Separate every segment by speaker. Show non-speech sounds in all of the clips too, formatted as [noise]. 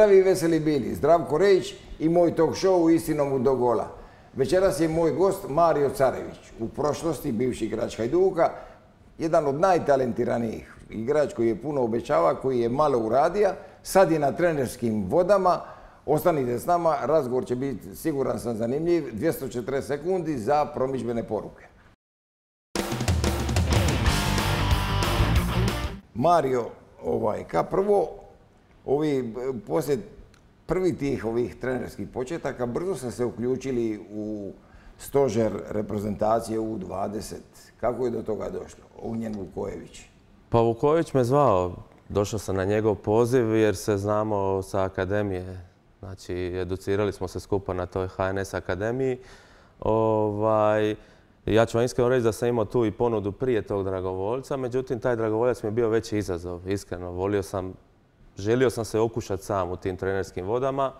Speaker 1: Zdravi i veseli bili, Zdravko Rejić i moj talk show Istinom do gola. Večeras je moj gost Mario Carević, u prošlosti bivši igrač Hajduka, jedan od najtalentiranijih igrač koji je puno obećava, koji je malo uradija, sad je na trenerskim vodama, ostanite s nama, razgovor će biti, siguran sam, zanimljiv, 240 sekundi za promičbene poruke. Mario, ovaj, ka prvo, ovi, eh, poslije prvi tih ovih trenerskih početaka, brzo ste se uključili u stožer reprezentacije U20. Kako je do toga došlo? Ognjen Vukojević.
Speaker 2: Pa Vukojević me zvao. Došao sam na njegov poziv jer se znamo sa akademije. Znači, educirali smo se skupa na toj HNS akademiji. Ovaj, ja ću vam iskreno reći da sam imao tu i ponudu prije tog dragovoljca, međutim taj dragovoljac mi je bio veći izazov, iskreno. Volio sam želio sam se okušati sam u tim trenerskim vodama.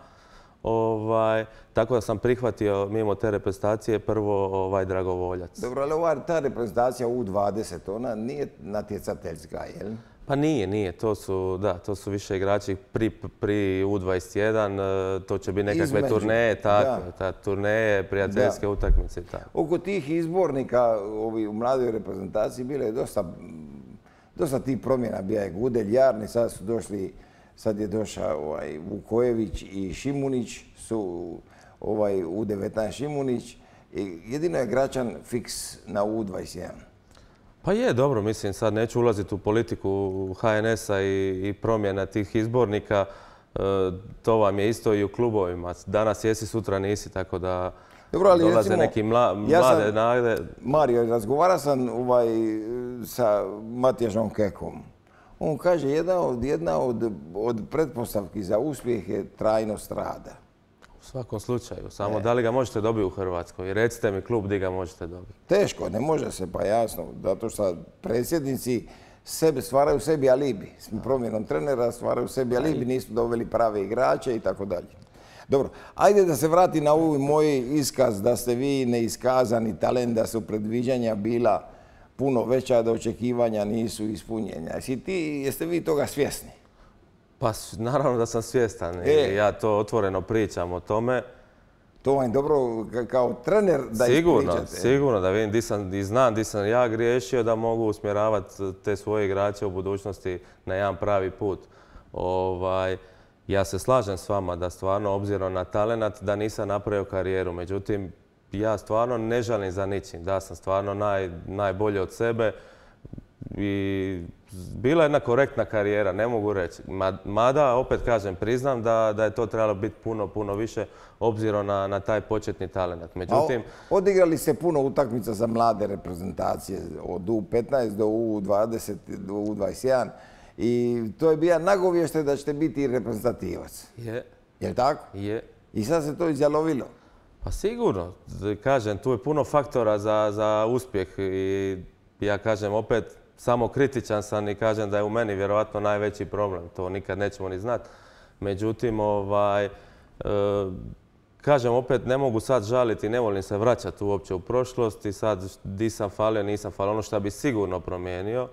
Speaker 2: Ovaj, tako da sam prihvatio mimo te reprezentacije prvo ovaj dragovoljac.
Speaker 1: Dobro, ali ta reprezentacija U20, ona nije natjecateljska, jel?
Speaker 2: Pa nije, nije. To su, da, to su više igrači pri, pri U21, e, to će biti nekakve turneje, turneje, prijateljske utakmice. Tako.
Speaker 1: Oko tih izbornika ovi, u mladoj reprezentaciji bile je dosta, dosta tih promjena. Bija je Gudelj, Jarni, sad su došli sad je došao ovaj, Vukojević i Šimunić su ovaj, u 19 Šimunić. I jedino je Gračan fiks na U21.
Speaker 2: Pa je, dobro, mislim, sad neću ulaziti u politiku HNS-a i, i promjena tih izbornika. E, to vam je isto i u klubovima. Danas jesi, sutra nisi, tako da dobro, ali dolaze neki mlade ja sam,
Speaker 1: Mario, razgovara sam ovaj, sa Matijažom Kekom. On kaže, jedna od, jedna od, pretpostavki za uspjeh je trajnost rada.
Speaker 2: U svakom slučaju, samo e. da li ga možete dobiti u Hrvatskoj? Recite mi klub gdje ga možete dobiti. Teško, ne može se, pa jasno. Zato
Speaker 1: što predsjednici sebe stvaraju sebi alibi. S promjenom trenera stvaraju sebi alibi, nisu doveli prave igrače i tako dalje. Dobro, ajde da se vrati na ovaj moj iskaz da ste vi neiskazani talent, da su predviđanja bila puno veća da očekivanja nisu ispunjenja. jeste vi toga svjesni?
Speaker 2: Pa naravno da sam svjestan e. ja to otvoreno pričam o tome. To vam je dobro
Speaker 1: kao trener da sigurno, ispričate.
Speaker 2: Sigurno, da vidim di sam, znam di sam ja griješio da mogu usmjeravati te svoje igrače u budućnosti na jedan pravi put. Ovaj, ja se slažem s vama da stvarno obzirom na talent da nisam napravio karijeru. Međutim, ja stvarno ne žalim za ničim. Da sam stvarno naj, najbolje od sebe i bila je jedna korektna karijera, ne mogu reći. Mada, opet kažem, priznam da, da je to trebalo biti puno, puno više obzirom na, taj početni talent. Međutim...
Speaker 1: odigrali se puno utakmica za mlade reprezentacije, od U15 do U20, do U21 i to je bio nagovještaj da ćete biti reprezentativac.
Speaker 2: Je. Je tako? Je. I sad se to izjalovilo. Pa sigurno. Kažem, tu je puno faktora za, uspjeh i ja kažem opet, samo kritičan sam i kažem da je u meni vjerojatno najveći problem. To nikad nećemo ni znati. Međutim, ovaj, e, kažem opet, ne mogu sad žaliti, ne volim se vraćati uopće u prošlost i sad di sam falio, nisam falio. Ono što bi sigurno promijenio,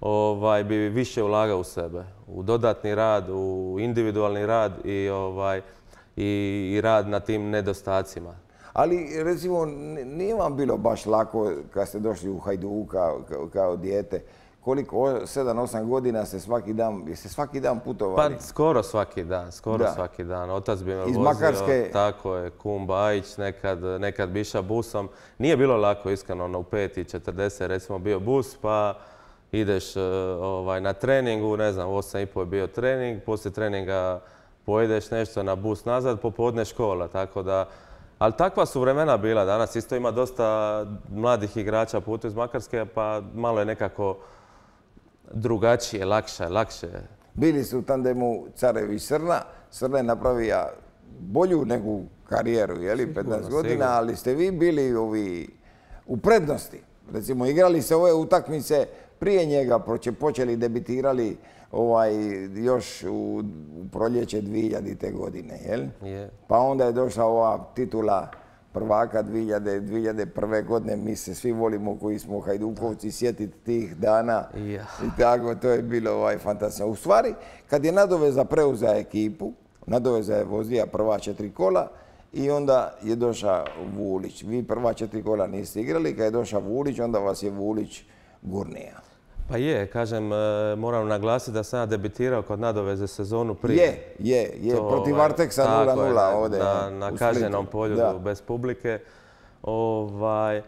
Speaker 2: ovaj, bi više ulagao u sebe. U dodatni rad, u individualni rad i ovaj, i, rad na tim nedostacima.
Speaker 1: Ali recimo nije vam bilo baš lako kad ste došli u Hajduka kao, dijete. Koliko, 7-8 godina ste svaki dan, jeste svaki dan putovali? Pa
Speaker 2: skoro svaki dan, skoro svaki dan. Otac bi me Iz Makarske... tako je, kum Bajić, nekad, biša busom. Nije bilo lako, iskreno, ono, u 5.40 recimo bio bus, pa ideš e, ovaj, na treningu, ne znam, u 8.30 je bio trening, poslije treninga pojedeš nešto na bus nazad, popodne škola, tako da... Ali takva su vremena bila danas, isto ima dosta mladih igrača putu iz Makarske, pa malo je nekako drugačije, lakše, lakše.
Speaker 1: Bili su u tandemu Carevi Srna, Srna je napravio bolju nego karijeru, li, 15 godina, ali ste vi bili ovi u prednosti. Recimo, igrali se ove utakmice prije njega, počeli debitirali Ovaj, još u, proljeće 2000. godine, Pa onda je došla ova titula prvaka 2001. godine, mi se svi volimo koji smo Hajdukovci sjetiti tih dana i tako, to je bilo ovaj, fantastično. U stvari, kad je nadoveza preuza ekipu, nadoveza je vozija prva četiri kola i onda je došao Vulić. Vi prva četiri kola niste igrali, kad je došao Vulić, onda vas je Vulić gurnija.
Speaker 2: Pa je, kažem, e, moram naglasiti da sam ja debitirao kod nadoveze sezonu prije. Je, je, je, protiv ovaj, Arteksa 0-0 ovdje. Na, na kaženom polju bez publike. Ovaj, e,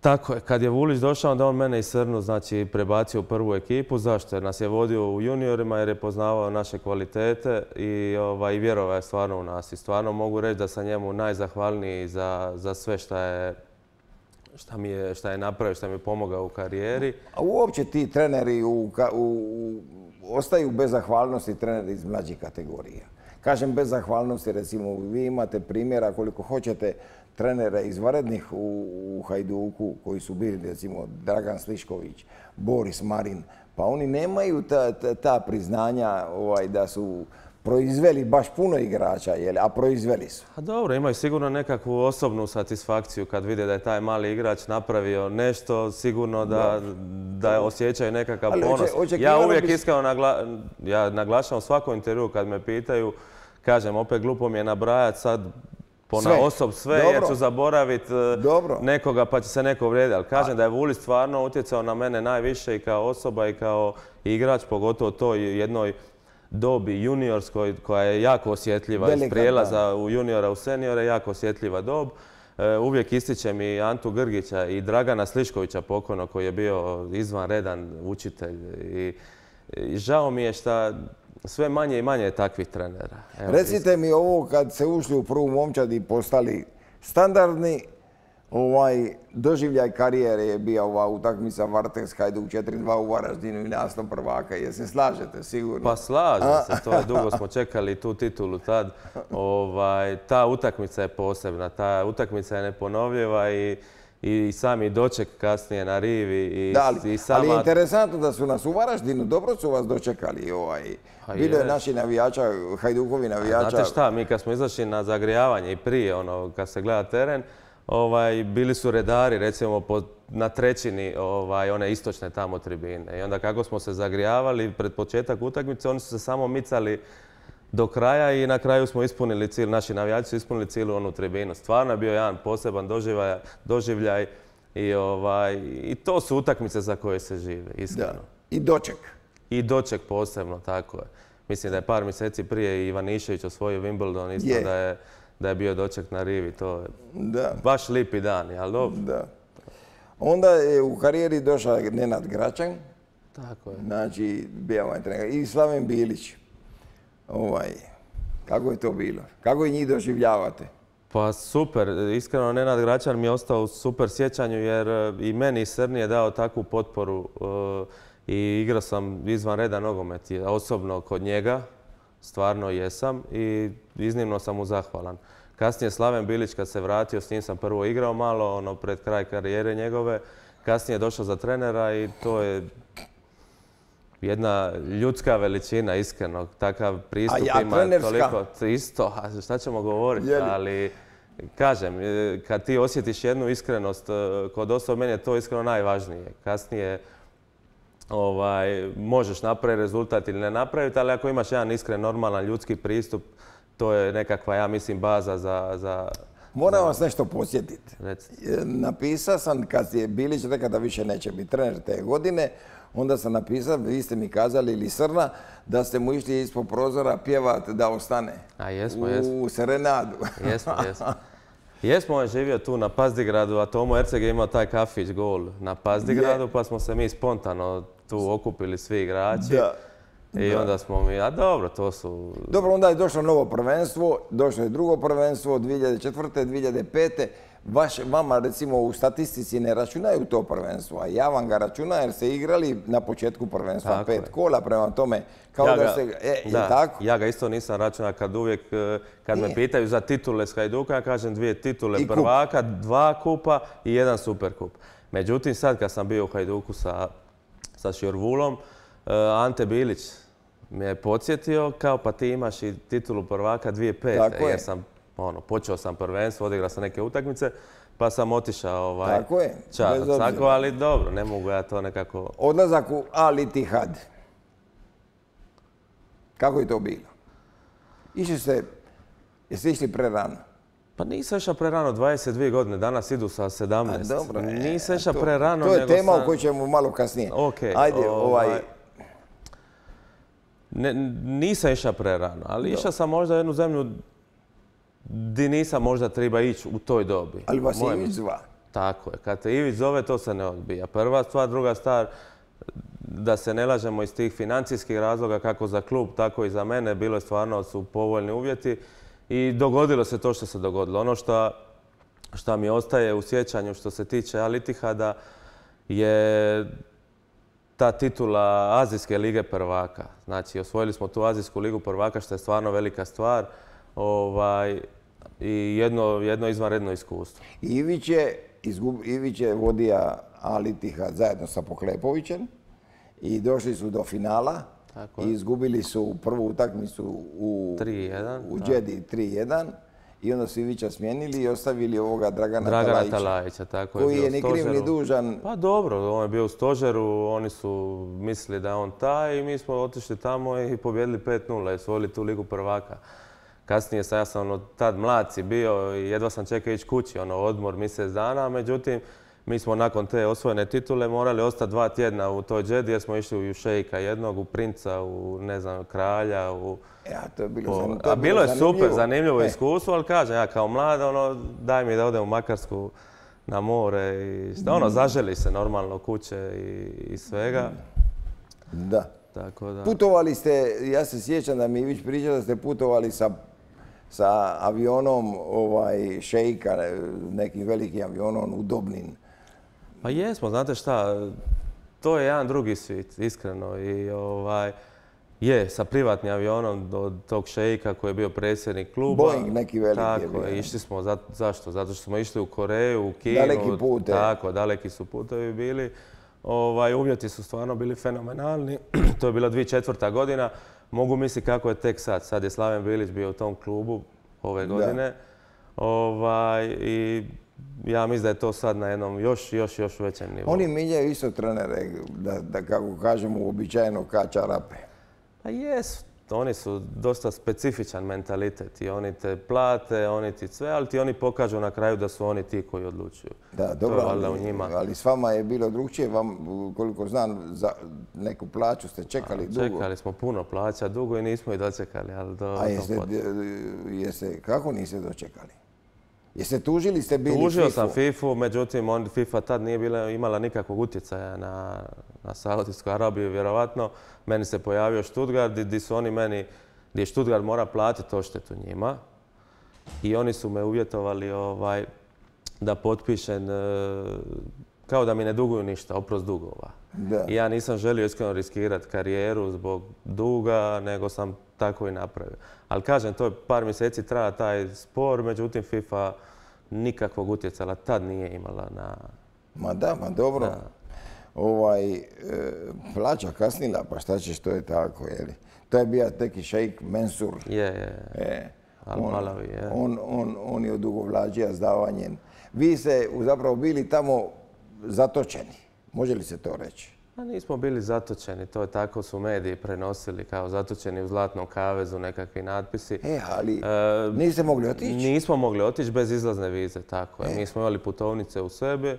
Speaker 2: tako je, kad je Vulić došao, onda on mene i Srnu znači, prebacio u prvu ekipu. Zašto? Jer nas je vodio u juniorima jer je poznavao naše kvalitete i, ovaj, vjerovao je stvarno u nas. I stvarno mogu reći da sam njemu najzahvalniji za, za sve što je Šta mi je, šta je napravio, šta mi je pomogao u karijeri.
Speaker 1: A uopće ti treneri u, u, ostaju bez zahvalnosti treneri iz mlađih kategorija. Kažem bez zahvalnosti, recimo vi imate primjera koliko hoćete trenera izvarednih u, u Hajduku koji su bili recimo Dragan Slišković, Boris Marin, pa oni nemaju ta, ta, ta priznanja ovaj, da su proizveli baš puno igrača, a proizveli su.
Speaker 2: dobro, imaju sigurno nekakvu osobnu satisfakciju kad vide da je taj mali igrač napravio nešto, sigurno da, osjećaju nekakav ponos. ja uvijek iskreno ja naglašavam svakom intervju kad me pitaju, kažem, opet glupo mi je nabrajati sad na osob sve jer ću zaboraviti e, nekoga pa će se neko vrijediti. Ali kažem da je Vuli stvarno utjecao na mene najviše i kao osoba i kao igrač, pogotovo to jednoj dobi juniorskoj koja je jako osjetljiva iz prijelaza u juniora u seniore, jako osjetljiva dob. E, uvijek ističem i Antu Grgića i Dragana Sliškovića pokono koji je bio izvanredan učitelj. I, i žao mi je što sve manje i manje je takvih trenera. Recite
Speaker 1: mi ovo kad se ušli u prvu momčad i postali standardni, Ovaj, doživljaj karijere je bio ova utakmica Varteks Hajduk 4-2 u Varaždinu i nastav prvaka. Jel se slažete sigurno?
Speaker 2: Pa slažem se, to je dugo smo čekali tu titulu tad. Ovaj, ta utakmica je posebna, ta utakmica je neponovljiva i i sami doček kasnije na rivi. I, da, ali, i ali je
Speaker 1: interesantno da su nas u Varaždinu, dobro su vas dočekali. Ovaj.
Speaker 2: Pa Bilo je naši
Speaker 1: navijača, Hajdukovi navijača. znate šta,
Speaker 2: mi kad smo izašli na zagrijavanje i prije, ono, kad se gleda teren, ovaj, bili su redari recimo na trećini ovaj, one istočne tamo tribine. I onda kako smo se zagrijavali pred početak utakmice, oni su se samo micali do kraja i na kraju smo ispunili cilj, naši navijači su ispunili u onu tribinu. Stvarno je bio jedan poseban doživljaj, doživljaj i, ovaj, i to su utakmice za koje se žive, iskreno. I doček. I doček posebno, tako je. Mislim da je par mjeseci prije i Ivanišević osvojio Wimbledon, isto da je da je bio doček na rivi. To je da. baš lipi dan, ali dobro. Da.
Speaker 1: Onda je u karijeri došao Nenad Gračan. Tako je. Znači, bio ovaj trener. I Slaven Bilić. Ovaj, kako je to bilo? Kako je njih doživljavate?
Speaker 2: Pa super, iskreno Nenad Gračan mi je ostao u super sjećanju jer eh, i meni i Srni je dao takvu potporu eh, i igrao sam izvan reda nogomet, osobno kod njega stvarno jesam i iznimno sam mu zahvalan. Kasnije Slaven Bilić kad se vratio, s njim sam prvo igrao malo, ono pred kraj karijere njegove. Kasnije je došao za trenera i to je jedna ljudska veličina, iskreno. Takav pristup ja, ima trenerska. toliko. Isto, a šta ćemo govoriti, ali... Kažem, e, kad ti osjetiš jednu iskrenost e, kod osoba, meni je to iskreno najvažnije. Kasnije ovaj, možeš napraviti rezultat ili ne napraviti, ali ako imaš jedan iskren, normalan ljudski pristup, to je nekakva, ja mislim, baza za... za
Speaker 1: Moram vas nešto posjetiti. E, napisao sam, kad je Bilić rekao da više neće biti trener te godine, onda sam napisao, vi ste mi kazali ili Srna, da ste mu išli ispod prozora pjevati da ostane.
Speaker 2: A jesmo, jesmo. U
Speaker 1: Serenadu.
Speaker 2: Jesmo, [laughs] jesmo. Jesmo, živio tu na Pazdigradu, a Tomo Erceg je imao taj kafić gol na Pazdigradu, pa smo se mi spontano tu okupili svi igrači. I onda smo mi, a dobro, to su...
Speaker 1: Dobro, onda je došlo novo prvenstvo, došlo je drugo prvenstvo, 2004. 2005. Vaš, vama recimo u statistici ne računaju to prvenstvo, a ja vam ga računam jer ste igrali na početku prvenstva pet kola, prema tome kao da ste... E, tako?
Speaker 2: Ja ga isto nisam računao kad uvijek, e, kad me pitaju za titule s Hajduka, ja kažem dvije titule prvaka, dva kupa i jedan superkup. Međutim, sad kad sam bio u Hajduku sa sa Šjorvulom, e, Ante Bilić me je podsjetio kao pa ti imaš i titulu prvaka 2005. Tako je. Jer sam, ono, počeo sam prvenstvo, odigrao sam neke utakmice, pa sam otišao ovaj Tako je, ali dobro, ne mogu ja to nekako...
Speaker 1: Odlazak u Ali Tihad. Kako je to bilo? Išli ste, jeste išli prerano?
Speaker 2: Pa nisam išao pre rano, 22 godine, danas idu sa 17. nisam dobro, e, e, išao pre rano. To je tema u kojoj ćemo malo kasnije. Ok. Ajde, ovaj... ovaj- nisam išao pre rano, ali išao sam možda u jednu zemlju di nisam možda treba ići u toj dobi. Ali vas Ivić zva. Tako je. Kad te Ivić zove, to se ne odbija. Prva stvar, druga stvar, da se ne lažemo iz tih financijskih razloga, kako za klub, tako i za mene, bilo je stvarno su povoljni uvjeti. I dogodilo se to što se dogodilo. Ono što šta mi ostaje u sjećanju što se tiče Alitihada je ta titula Azijske lige prvaka. Znači, osvojili smo tu Azijsku ligu prvaka što je stvarno velika stvar ovaj, i jedno, jedno izvanredno iskustvo.
Speaker 1: Ivić je, Ivić vodija Alitihad zajedno sa Poklepovićem i došli su do finala i izgubili su prvu utakmicu u, u Džedi 3-1 i onda su Ivića smijenili i ostavili ovoga Dragana, Dragana Talajića. tako Koji je ni kriv ni
Speaker 2: dužan. Pa dobro, on je bio u stožeru, oni su mislili da je on taj i mi smo otišli tamo i pobjedili 5-0 i osvojili tu ligu prvaka. Kasnije sam, ja sam ono tad mlad bio i jedva sam čekao ići kući, ono, odmor mjesec dana, međutim, mi smo nakon te osvojene titule morali ostati dva tjedna u toj džedi jer smo išli u šejka jednog, u princa, u ne znam, kralja, u... Ja, to je bilo, zanimljivo. A bilo je super, zanimljivo e. iskustvo, ali kažem, ja kao mlad, ono, daj mi da odem u Makarsku na more i ono, mm. zaželi se normalno kuće i, i svega. Mm. Da. Tako da.
Speaker 1: Putovali ste, ja se sjećam da mi vić priča da ste putovali sa, sa avionom ovaj, šejka, nekim velikim avionom u Dobnin.
Speaker 2: Pa jesmo, znate šta, to je jedan drugi svijet, iskreno. I ovaj, je, sa privatnim avionom do tog šejka koji je bio predsjednik kluba. Boeing neki veliki tako, je išli smo, za, zašto? Zato što smo išli u Koreju, u Kinu. Daleki pute. Tako, daleki su putevi bili. Ovaj, umjeti su stvarno bili fenomenalni. [clears throat] to je bila 2004. godina. Mogu misliti kako je tek sad. Sad je Slaven Bilić bio u tom klubu ove godine. Ovaj, i ja mislim da je to sad na jednom još, još, još većem nivou. Oni
Speaker 1: miljaju isto trenere, da, kako kažemo, uobičajeno kača rape. Pa
Speaker 2: jesu, oni su dosta specifičan mentalitet i oni te plate, oni ti sve, ali ti oni pokažu na kraju da su oni ti koji odlučuju. Da, dobro, ali, u
Speaker 1: ali s vama je bilo drugčije, vam koliko znam za neku plaću ste čekali dugo.
Speaker 2: Čekali smo puno plaća, dugo i nismo i dočekali. Ali do, a jeste, kako niste dočekali?
Speaker 1: Jeste tužili ste bili Tužio sam
Speaker 2: FIFU, međutim FIFA tad nije imala nikakvog utjecaja na, Saudijsku Arabiju, vjerovatno. Meni se pojavio Stuttgart gdje su oni meni, gdje Stuttgart mora platiti odštetu njima. I oni su me uvjetovali ovaj, da potpišem e, kao da mi ne duguju ništa, oprost dugova. ja nisam želio iskreno riskirati karijeru zbog duga, nego sam tako i napravio. Ali kažem, to je par mjeseci traja taj spor, međutim FIFA nikakvog utjecala tad nije imala na...
Speaker 1: Ma da, ma dobro. Ovaj, e, plaća kasnila, pa šta ćeš, to je tako, jeli. To je bio Teki šejk Mensur. Je, je. je. E, on, Malavi, je. On, on, on je s davanjem. Vi ste zapravo bili tamo zatočeni. Može li se to reći?
Speaker 2: Pa nismo bili zatočeni, to je tako su mediji prenosili, kao zatočeni u Zlatnom kavezu, nekakvi natpisi. E, ali e, niste mogli otići? Nismo mogli otići bez izlazne vize, tako je. E. Mi smo imali putovnice u sebi,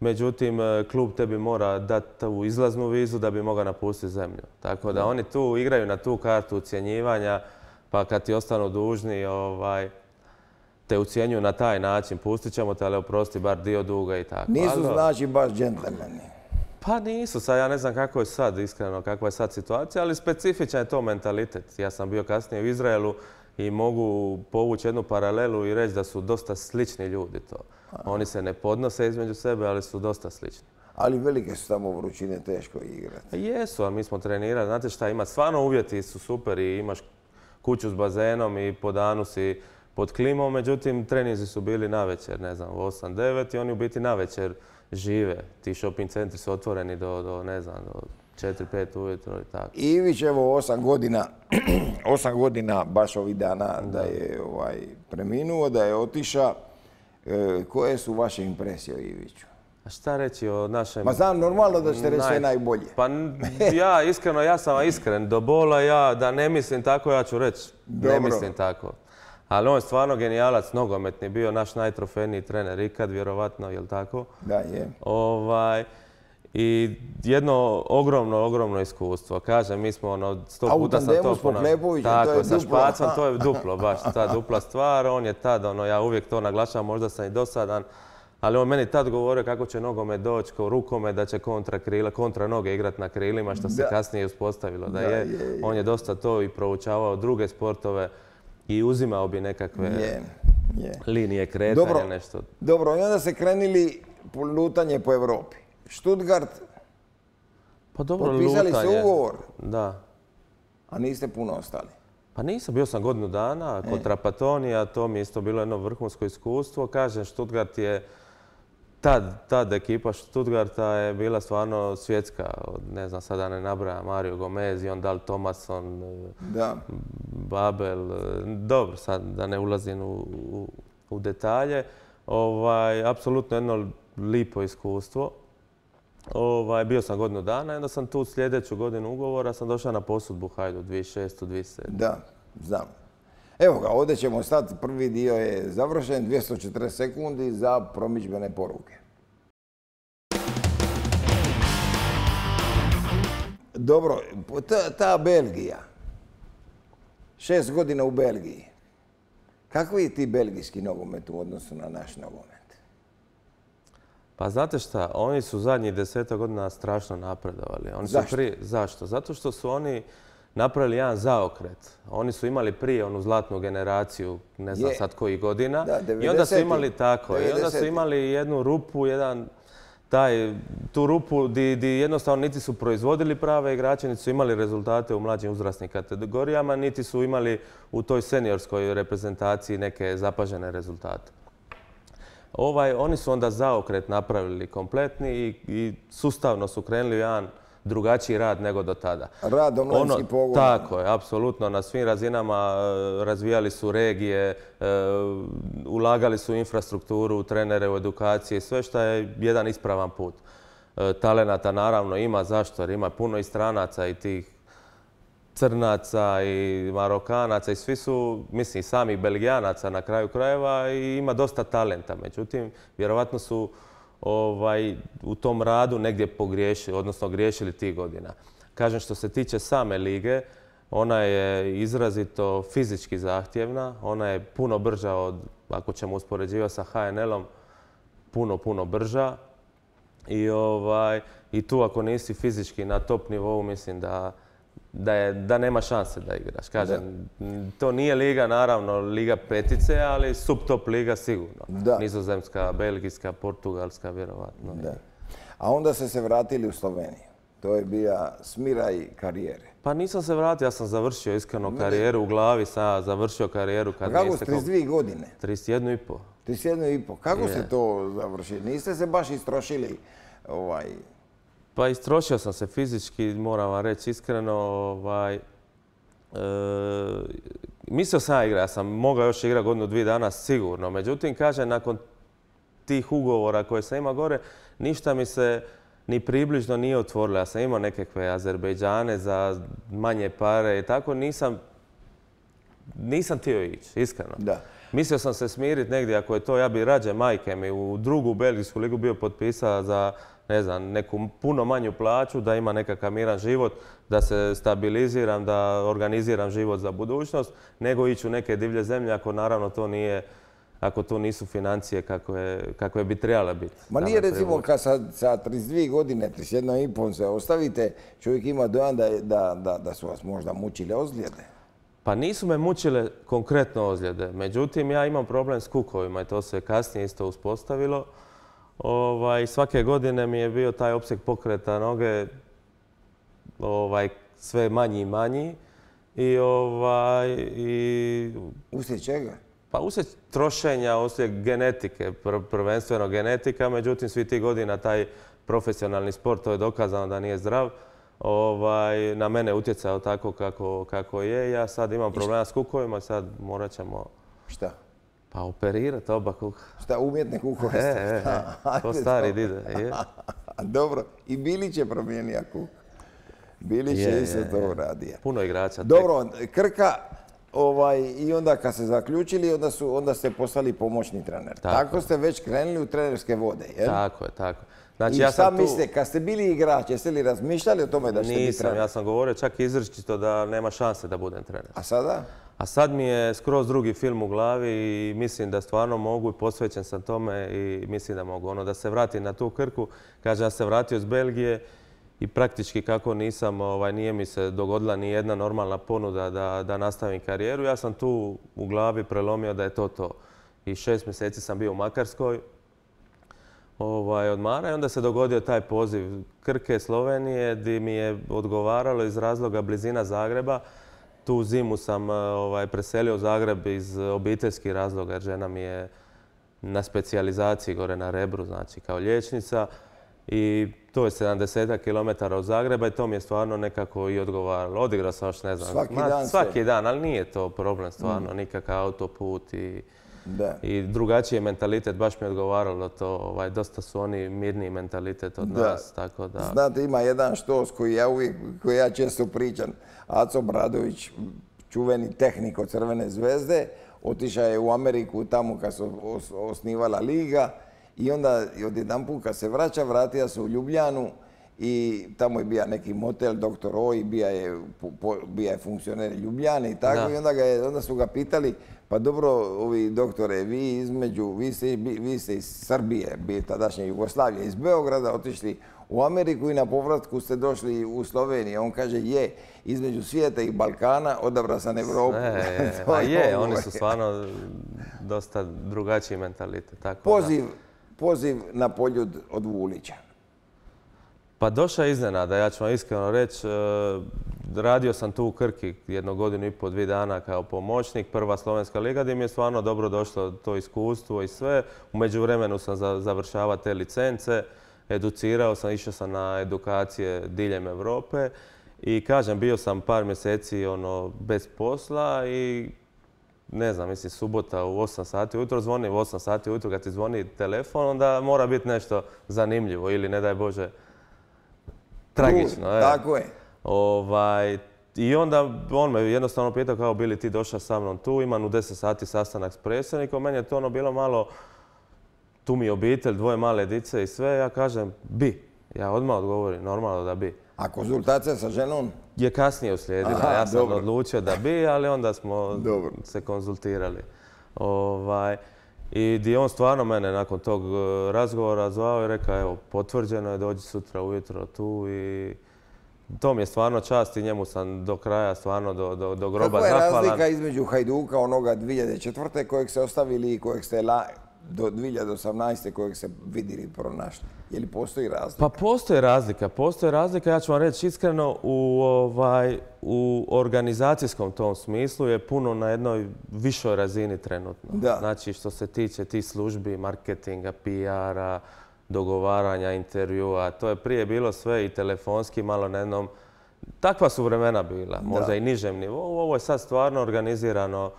Speaker 2: međutim e, klub tebi mora dati u izlaznu vizu da bi mogao napustiti zemlju. Tako da oni tu igraju na tu kartu ucjenjivanja, pa kad ti ostanu dužni, ovaj, te ucijenju na taj način. Pustit ćemo te, ali oprosti bar dio duga i tako. Nisu znači
Speaker 1: baš džentlemeni.
Speaker 2: Pa nisu, sad ja ne znam kako je sad, iskreno kakva je sad situacija, ali specifičan je to mentalitet. Ja sam bio kasnije u Izraelu i mogu povući jednu paralelu i reći da su dosta slični ljudi to. Oni se ne podnose između sebe, ali su dosta slični. Ali
Speaker 1: velike su tamo vrućine, teško igrati.
Speaker 2: Jesu, ali mi smo trenirali. Znate šta, ima stvarno uvjeti su super i imaš kuću s bazenom i po danu si pod klimom. Međutim, trenizi su bili na večer, ne znam, u 8-9 i oni u biti na večer žive. Ti shopping centri su otvoreni do, do ne znam, do 4-5 ujutro i tako.
Speaker 1: Ivić, evo, osam godina, 8 [clears throat] godina baš ovih dana da, je ovaj, preminuo, da je otišao, e, koje su vaše impresije o Iviću?
Speaker 2: A šta reći o našem... Ma
Speaker 1: znam, normalno da ćete reći najbolje. Pa
Speaker 2: ja, iskreno, ja sam iskren. Do bola ja, da ne mislim tako, ja ću reći. Ne mislim tako. Ali on je stvarno genijalac, nogometni, bio naš najtrofejniji trener ikad, vjerovatno, jel tako? Da, je. Ovaj, i jedno ogromno, ogromno iskustvo. Kažem, mi smo ono sto puta sa to... A u tandemu Tako, sa Špacom, to je [laughs] duplo, baš ta dupla stvar. On je tad, ono, ja uvijek to naglašavam, možda sam i dosadan, ali on meni tad govorio kako će nogome doći ko rukome, da će kontra krila, kontra noge igrati na krilima, što se kasnije uspostavilo da, je. je. On je dosta to i proučavao druge sportove i uzimao bi nekakve linije kretanja, dobro, nešto.
Speaker 1: Dobro, i onda se krenili lutanje po Europi. Stuttgart, pa dobro, potpisali lutanje. se ugovor.
Speaker 2: Da. A
Speaker 1: niste puno ostali.
Speaker 2: Pa nisam, bio sam godinu dana kod e. Trapatonija, to mi isto bilo jedno vrhunsko iskustvo. Kažem, Stuttgart je tad, ekipa Stuttgarta je bila stvarno svjetska. Ne znam, sada ne nabrajam, Mario Gomez, John Dal Thomason, e, Babel. E, dobro, sad da ne ulazim u, detalje. Ovaj, apsolutno jedno lipo iskustvo. Ovaj, bio sam godinu dana i onda sam tu sljedeću godinu ugovora sam došao na posudbu Hajdu 2006-2007. Da, znam.
Speaker 1: Evo ga, ovdje ćemo stati, prvi dio je završen, 240 sekundi za promičbene poruke. Dobro, ta, ta Belgija, šest godina u Belgiji, kakvi je ti belgijski nogomet u odnosu na naš nogomet?
Speaker 2: Pa znate šta, oni su zadnjih deseta godina strašno napredovali. Zašto? Zašto? Zato što su oni napravili jedan zaokret. Oni su imali prije onu zlatnu generaciju, ne znam sad kojih godina. I onda su imali tako. I onda su imali jednu rupu, jedan taj, tu rupu di, di jednostavno niti su proizvodili prave igrače, niti su imali rezultate u mlađim uzrasnim kategorijama, niti su imali u toj seniorskoj reprezentaciji neke zapažene rezultate. Ovaj, oni su onda zaokret napravili kompletni i, i sustavno su krenuli jedan drugačiji rad nego do tada. Rad ono- Tako je, apsolutno. Na svim razinama e, razvijali su regije, e, ulagali su u infrastrukturu, u trenere, u edukacije, sve što je jedan ispravan put. E, talenata naravno ima, zašto? Jer ima puno i stranaca i tih crnaca i marokanaca i svi su, mislim, sami belgijanaca na kraju krajeva i ima dosta talenta. Međutim, vjerovatno su ovaj, u tom radu negdje pogriješili, odnosno griješili tih godina. Kažem, što se tiče same lige, ona je izrazito fizički zahtjevna, ona je puno brža od, ako ćemo uspoređivati sa HNL-om, puno, puno brža. I, ovaj, I tu ako nisi fizički na top nivou, mislim da da, je, da nema šanse da igraš. Kažem, to nije liga, naravno, liga petice, ali subtop liga sigurno. Da. Nizozemska, belgijska, portugalska, vjerovatno. Da. A onda ste
Speaker 1: se vratili u Sloveniju. To je bio smiraj karijere.
Speaker 2: Pa nisam se vratio, ja sam završio iskreno karijeru u glavi, sa završio karijeru kad Kako Kako ste 32 godine? 31 i po.
Speaker 1: 31 i po. Kako ste to završili? Niste se baš istrošili ovaj,
Speaker 2: pa istrošio sam se fizički, moram vam reći iskreno. Ovaj, e, mislio sam ja igra, ja sam mogao još igrati godinu, dvije dana sigurno. Međutim, kažem, nakon tih ugovora koje sam imao gore, ništa mi se ni približno nije otvorilo. Ja sam imao nekakve Azerbejdžane za manje pare i tako. Nisam, nisam tio ići, iskreno. Da. Mislio sam se smiriti negdje, ako je to, ja bi rađe majke mi u drugu Belgijsku ligu bio potpisao za ne znam, neku puno manju plaću, da ima nekakav miran život, da se stabiliziram, da organiziram život za budućnost, nego ići u neke divlje zemlje ako naravno to nije ako to nisu financije kakve, bi trebale biti. Ma nije recimo
Speaker 1: kad sa, sa 32 godine, 31 i pol se ostavite, čovjek ima dojam da, da, da su vas možda mučile
Speaker 2: ozljede. Pa nisu me mučile konkretno ozljede. Međutim, ja imam problem s kukovima i to se kasnije isto uspostavilo. Ovaj, svake godine mi je bio taj opseg pokreta noge ovaj, sve manji i manji. I, ovaj, i... Uslijed čega? Pa uslijed trošenja, uslijed genetike, prvenstveno genetika. Međutim, svi ti godina taj profesionalni sport, to je dokazano da nije zdrav. Ovaj, na mene utjecao tako kako, kako je. Ja sad imam problema s kukovima, sad morat ćemo... Šta? Pa operirati oba kuha.
Speaker 1: Šta, umjetnik E, e, e. to stari dide. [laughs] Dobro, i Bilić je promijenio kuh. Bilić je, isto to
Speaker 2: Puno igrača. Dobro,
Speaker 1: Krka, ovaj, i onda kad se zaključili, onda, ste postali pomoćni
Speaker 2: trener. Tako,
Speaker 1: ste već krenuli u trenerske vode, jel? Tako
Speaker 2: je, tako. Znači, I
Speaker 1: kad ste bili igrač, jeste li razmišljali o tome da ćete biti trener? Nisam, ja
Speaker 2: sam govorio čak izričito da nema šanse da budem trener. A sada? A sad mi je skroz drugi film u glavi i mislim da stvarno mogu i posvećen sam tome i mislim da mogu. Ono da se vratim na tu krku, kaže da se vratio iz Belgije i praktički kako nisam, ovaj, nije mi se dogodila ni jedna normalna ponuda da, nastavim karijeru. Ja sam tu u glavi prelomio da je to to. I šest mjeseci sam bio u Makarskoj, ovaj, odmara i onda se dogodio taj poziv Krke Slovenije gdje mi je odgovaralo iz razloga blizina Zagreba. Tu zimu sam e, ovaj, preselio u Zagreb iz obiteljskih razloga jer žena mi je na specijalizaciji gore na Rebru, znači kao liječnica. I to je 70 km od Zagreba i to mi je stvarno nekako i odgovaralo. Odigrao sam još ne znam. Svaki dan Svaki dan, ali nije to problem stvarno. Mm. Nikakav autoput i i drugačiji je mentalitet, baš mi je odgovaralo to. Ovaj, dosta su oni mirniji mentalitet od nas, tako da...
Speaker 1: Znate, ima jedan štos koji ja uvijek, koji ja često pričam. Aco Bradović, čuveni tehnik od Crvene zvezde, otišao je u Ameriku tamo kad se osnivala liga i onda od jedan put kad se vraća, vratio se u Ljubljanu i tamo je bio neki motel, doktor Oj, bio je, funkcioner Ljubljane i tako. I onda, onda su ga pitali pa dobro, ovi doktore, vi između, vi ste, iz Srbije, tadašnje Jugoslavije, iz Beograda otišli u Ameriku i na povratku ste došli u Sloveniju. On kaže, je, između svijeta i Balkana odabra sam Evropu. Ne, [laughs] a je, oni su
Speaker 2: stvarno dosta drugačiji mentalitet.
Speaker 1: poziv, poziv na poljud od Vulića.
Speaker 2: Pa došla je iznenada, ja ću vam iskreno reći. E, radio sam tu u Krki jedno godinu i pol, dvije dana kao pomoćnik, prva slovenska liga gdje mi je stvarno dobro došlo to iskustvo i sve. U međuvremenu sam završava završavao te licence, educirao sam, išao sam na edukacije diljem Europe i kažem, bio sam par mjeseci ono, bez posla i ne znam, mislim, subota u 8 sati ujutro zvoni, u 8 sati ujutro kad ti zvoni telefon, onda mora biti nešto zanimljivo ili ne daj Bože, tragično. tako je. Ovaj, I onda on me jednostavno pitao kao bili ti došao sa mnom tu, imam u 10 sati sastanak s predsjednikom, meni je to ono bilo malo, tu mi je obitelj, dvoje male dice i sve, ja kažem bi. Ja odmah odgovorim, normalno da bi. A konzultacija sa ženom? Je kasnije uslijedila, ja sam odlučio da bi, ali onda smo se konzultirali. Ovaj, I di on stvarno mene nakon tog e, razgovora zvao i rekao, evo, potvrđeno je, dođi sutra ujutro tu i to mi je stvarno čast i njemu sam do kraja, stvarno do, groba zahvalan. Kako je razlika
Speaker 1: između Hajduka onoga 2004. kojeg ste ostavili i kojeg ste do 2018. kojeg ste vidjeli pronašli? Je li postoji razlika?
Speaker 2: Pa postoji razlika. Postoji razlika, ja ću vam reći iskreno, u, ovaj, u organizacijskom tom smislu je puno na jednoj višoj razini trenutno. Znači što se tiče tih službi, marketinga, PR-a, dogovaranja, intervjua. To je prije bilo sve i telefonski, malo na jednom... Takva su vremena bila, možda i nižem nivou. Ovo je sad stvarno organizirano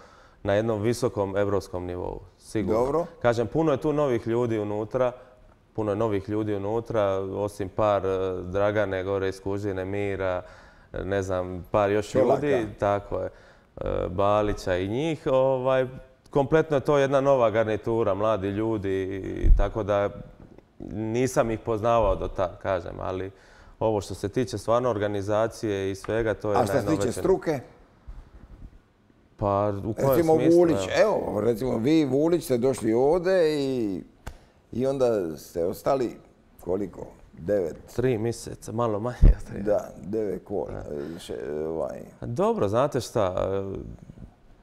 Speaker 2: na jednom visokom evropskom nivou, sigurno. Dobro. Kažem, puno je tu novih ljudi unutra, puno je novih ljudi unutra, osim par e, Dragane, Gore iz Kužine, Mira, ne znam, par još ljudi, tako je, e, Balića i njih. Ovaj, kompletno je to jedna nova garnitura, mladi ljudi, tako da nisam ih poznavao do ta, kažem, ali ovo što se tiče stvarno organizacije i svega, to je A što se tiče struke? Pa u kojem recimo, Vulić, evo.
Speaker 1: recimo vi Vulić ste došli ovdje i, i onda ste ostali koliko? Devet. Tri
Speaker 2: mjeseca, malo manje od tri. Da, devet kola. Ovaj. Dobro, znate šta, e,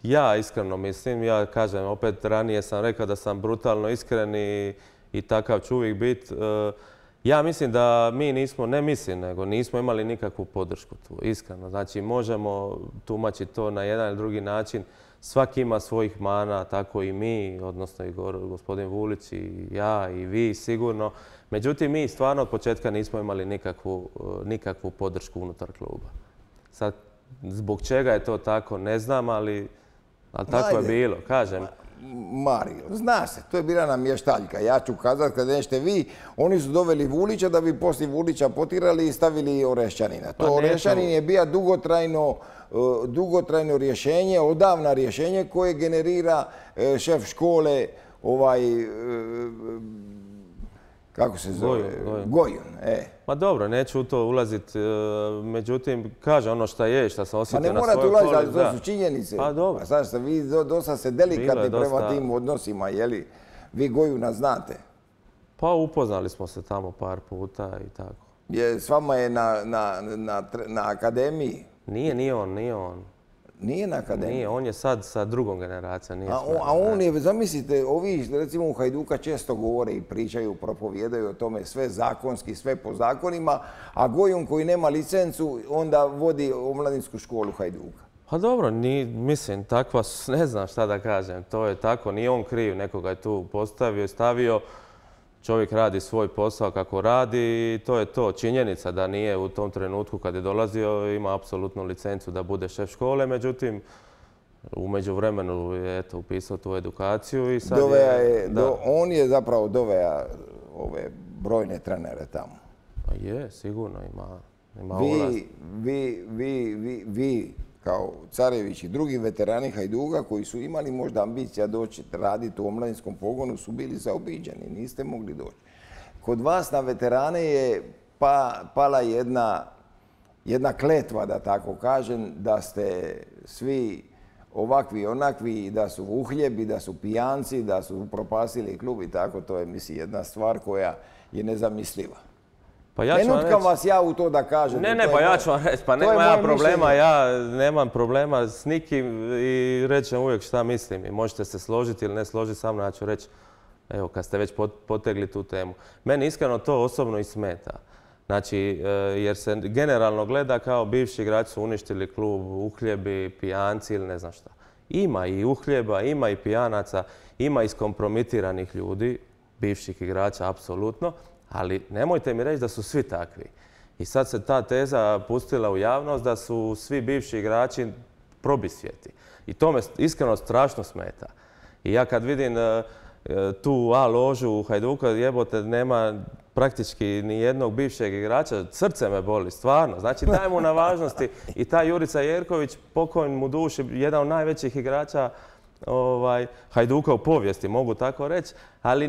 Speaker 2: ja iskreno mislim, ja kažem, opet ranije sam rekao da sam brutalno iskren i i takav će uvijek biti. E, ja mislim da mi nismo, ne mislim, nego nismo imali nikakvu podršku tu, iskreno. Znači, možemo tumačiti to na jedan ili drugi način. Svaki ima svojih mana, tako i mi, odnosno i gospodin Vulić i ja i vi sigurno. Međutim, mi stvarno od početka nismo imali nikakvu, e, podršku unutar kluba. Sad, zbog čega je to tako, ne znam, ali, tako je bilo, kažem.
Speaker 1: Mario. Zna se, to je bila namještaljka. Ja ću kazat kad nešte vi, oni su doveli Vulića da bi poslije Vulića potirali i stavili Orešćanina. Pa to Orešćanin je bio dugotrajno, e, dugotrajno rješenje, odavna rješenje koje generira e, šef škole ovaj e, kako se zove? Gojun. e.
Speaker 2: Ma dobro, neću u to ulaziti, e, međutim, kaže ono šta je šta sam osjetio na svojoj Pa ne morate ulaziti, ali to su činjenice. Pa
Speaker 1: dobro. A sad vi dosta se delikatni prema tim odnosima, jeli? Vi Gojuna
Speaker 2: znate. Pa upoznali smo se tamo par puta i tako.
Speaker 1: s vama je na, na akademiji? Nije, nije on, nije on.
Speaker 2: Nije na akademiji? Nije, on je sad sa drugom generacijom. a,
Speaker 1: on, je, zamislite, ovi recimo u Hajduka često govore i pričaju, propovjedaju o tome sve zakonski, sve po zakonima, a gojom koji nema licencu onda vodi omladinsku školu Hajduka.
Speaker 2: Pa dobro, mislim, takva, ne znam šta da kažem, to je tako, nije on kriv, nekoga je tu postavio, stavio, čovjek radi svoj posao kako radi i to je to. Činjenica da nije u tom trenutku kad je dolazio ima apsolutnu licencu da bude šef škole, međutim u međuvremenu je eto, upisao tu edukaciju i sad je...
Speaker 1: on je zapravo doveja ove brojne trenere tamo. Pa je,
Speaker 2: sigurno ima, Vi,
Speaker 1: vi, vi, vi kao Carević i drugi veterani Hajduga koji su imali možda ambicija doći raditi u omladinskom pogonu su bili zaobiđeni, niste mogli doći. Kod vas na veterane je pa, pala jedna, jedna kletva, da tako kažem, da ste svi ovakvi i onakvi, da su uhljebi, da su pijanci, da su propasili klub i tako. To je, mislim, jedna stvar koja je nezamisliva.
Speaker 2: Pa ja ne nutkam
Speaker 1: vas ja u to da kažem. Ne, ne, pa ja ću vam
Speaker 2: reći, pa nema ja problema, ja nemam problema s nikim i rećem uvijek šta mislim. I možete se složiti ili ne složiti sa mnom, ja ću reći, evo, kad ste već potegli tu temu. Meni iskreno to osobno i smeta. Znači, e, jer se generalno gleda kao bivši igrači su uništili klub, uhljebi, pijanci ili ne znam šta. Ima i uhljeba, ima i pijanaca, ima iskompromitiranih ljudi, bivših igrača, apsolutno, ali nemojte mi reći da su svi takvi. I sad se ta teza pustila u javnost da su svi bivši igrači probisvijeti. I to me iskreno strašno smeta. I ja kad vidim e, e, tu A ložu u Hajduka, jebote, nema praktički ni jednog bivšeg igrača. Srce me boli, stvarno. Znači, daj mu na važnosti. I ta Jurica Jerković, pokojn mu duši, jedan od najvećih igrača ovaj, Hajduka u povijesti, mogu tako reći, ali